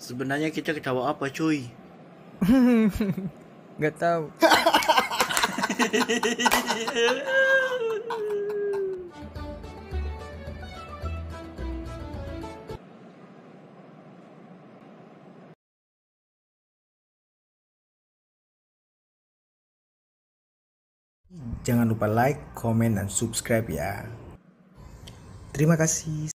Sebenarnya kita ketawa apa cuy? Gak tahu. Jangan lupa like, comment, dan subscribe ya. Terima kasih.